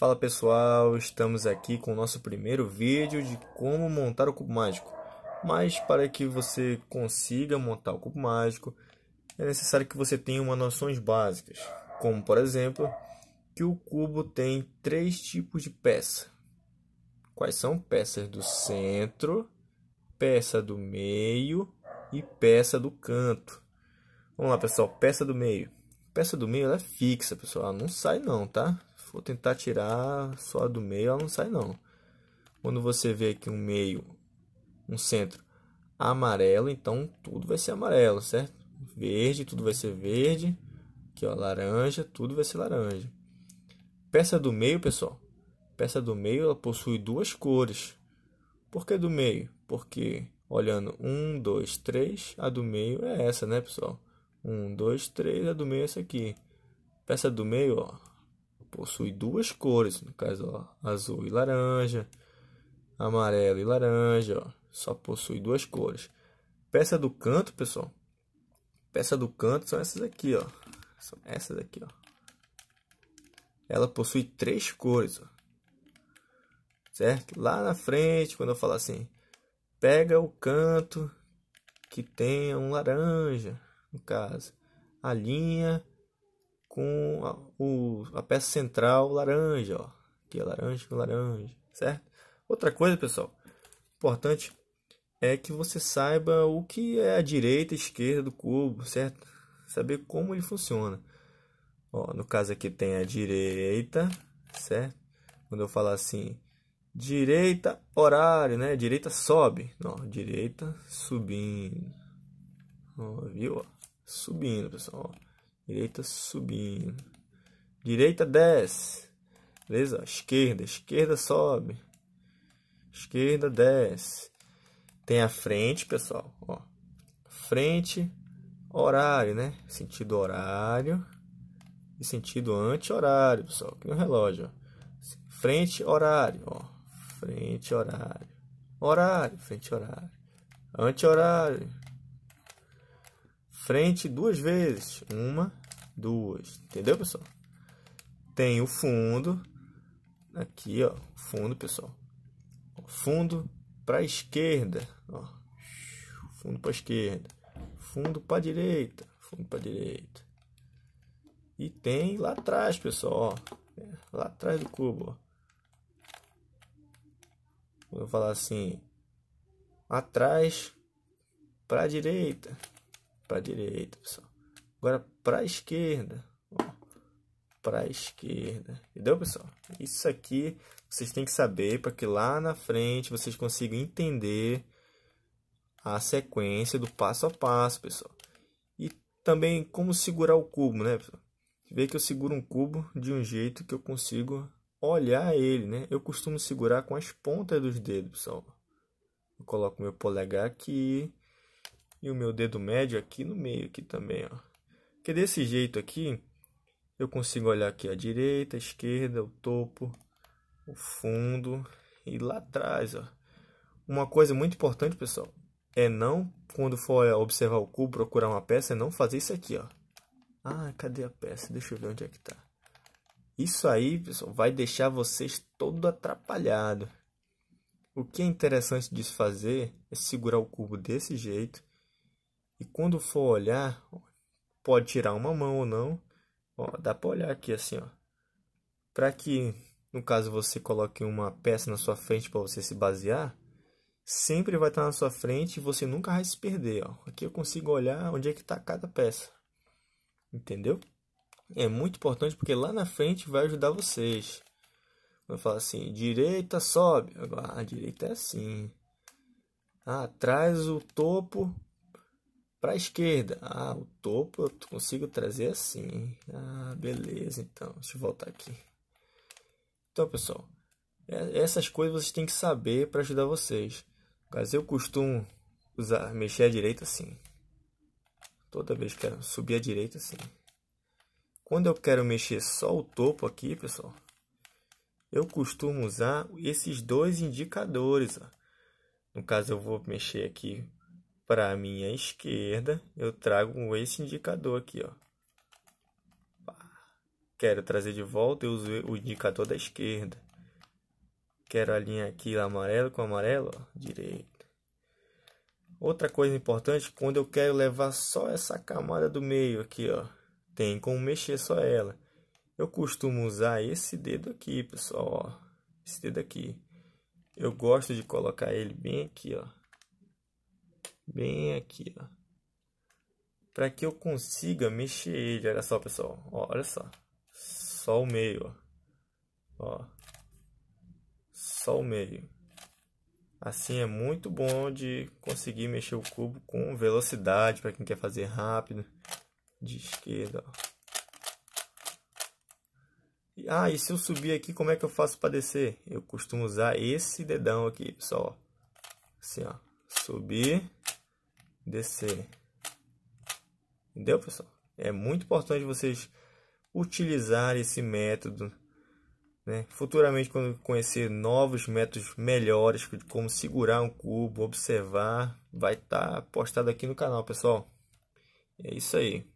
Fala pessoal, estamos aqui com o nosso primeiro vídeo de como montar o cubo mágico. Mas para que você consiga montar o cubo mágico, é necessário que você tenha umas noções básicas, como por exemplo, que o cubo tem três tipos de peça. Quais são? Peças do centro, peça do meio e peça do canto. Vamos lá, pessoal, peça do meio. Peça do meio é fixa, pessoal, ela não sai não, tá? for tentar tirar só do meio, ela não sai não. Quando você vê aqui um meio, um centro amarelo, então tudo vai ser amarelo, certo? Verde, tudo vai ser verde. Aqui, ó, laranja, tudo vai ser laranja. Peça do meio, pessoal. Peça do meio, ela possui duas cores. Por que do meio? Porque, olhando, um, dois, três, a do meio é essa, né, pessoal? Um, dois, três, a do meio é essa aqui. Peça do meio, ó, possui duas cores, no caso, ó, azul e laranja, amarelo e laranja, ó, só possui duas cores. Peça do canto, pessoal. Peça do canto são essas aqui, ó. São essas aqui, ó. Ela possui três cores, ó. Certo? Lá na frente, quando eu falar assim, pega o canto que tenha um laranja, no caso, a linha com a, o, a peça central laranja, ó. Aqui é laranja com laranja, certo? Outra coisa, pessoal, importante é que você saiba o que é a direita e esquerda do cubo, certo? Saber como ele funciona. Ó, no caso aqui tem a direita, certo? Quando eu falar assim, direita horário, né? Direita sobe, não, direita subindo. Ó, viu? Ó, subindo, pessoal. Ó. Direita subindo. Direita desce. Beleza? Esquerda, esquerda sobe. Esquerda desce. Tem a frente, pessoal. Ó. Frente, horário, né? Sentido horário e sentido anti-horário, pessoal. Aqui no relógio, ó. Frente, horário, ó. Frente, horário. Horário, frente, horário. Anti-horário. Frente duas vezes. Uma duas, entendeu, pessoal? Tem o fundo, aqui, ó, fundo, pessoal. Fundo para esquerda, ó. Fundo para esquerda, fundo para direita, fundo para direita. E tem lá atrás, pessoal, ó, é, lá atrás do cubo, ó. Vou falar assim, atrás para direita, para direita, pessoal. Agora para a esquerda, para a esquerda. Entendeu, pessoal? Isso aqui vocês têm que saber para que lá na frente vocês consigam entender a sequência do passo a passo, pessoal. E também como segurar o cubo, né, pessoal? Vê que eu seguro um cubo de um jeito que eu consigo olhar ele, né? Eu costumo segurar com as pontas dos dedos, pessoal. Eu coloco meu polegar aqui e o meu dedo médio aqui no meio aqui também, ó que desse jeito aqui, eu consigo olhar aqui a direita, a esquerda, o topo, o fundo e lá atrás, ó. Uma coisa muito importante, pessoal, é não, quando for observar o cubo, procurar uma peça, é não fazer isso aqui, ó. Ah, cadê a peça? Deixa eu ver onde é que tá. Isso aí, pessoal, vai deixar vocês todo atrapalhado. O que é interessante disso fazer é segurar o cubo desse jeito. E quando for olhar, pode tirar uma mão ou não. Ó, dá para olhar aqui assim, ó. Para que, no caso, você coloque uma peça na sua frente para você se basear, sempre vai estar tá na sua frente e você nunca vai se perder, ó. Aqui eu consigo olhar onde é que está cada peça. Entendeu? É muito importante porque lá na frente vai ajudar vocês. vou falar assim, direita sobe. Agora, ah, a direita é assim. Ah, traz o topo para a esquerda, ah, o topo eu consigo trazer assim. Ah, beleza, então. Deixa eu voltar aqui. Então, pessoal, é, essas coisas vocês têm que saber para ajudar vocês. Mas eu costumo usar, mexer a direita assim. Toda vez que quero subir a direita assim. Quando eu quero mexer só o topo aqui, pessoal, eu costumo usar esses dois indicadores. Ó. No caso, eu vou mexer aqui para a minha esquerda, eu trago esse indicador aqui, ó. Quero trazer de volta, eu uso o indicador da esquerda. Quero alinhar aqui amarelo com amarelo, ó, Outra coisa importante, quando eu quero levar só essa camada do meio aqui, ó, tem como mexer só ela. Eu costumo usar esse dedo aqui, pessoal, ó, esse dedo aqui. Eu gosto de colocar ele bem aqui, ó, bem aqui, ó. Para que eu consiga mexer ele, olha só, pessoal. Ó, olha só. Só o meio, ó. ó. Só o meio. Assim é muito bom de conseguir mexer o cubo com velocidade para quem quer fazer rápido. De esquerda, ó. Ah, e se eu subir aqui, como é que eu faço para descer? Eu costumo usar esse dedão aqui, pessoal. Assim, ó. Subir descer. Entendeu, pessoal? É muito importante vocês utilizar esse método. Né? Futuramente, quando conhecer novos métodos melhores, como segurar um cubo, observar, vai estar tá postado aqui no canal, pessoal. É isso aí.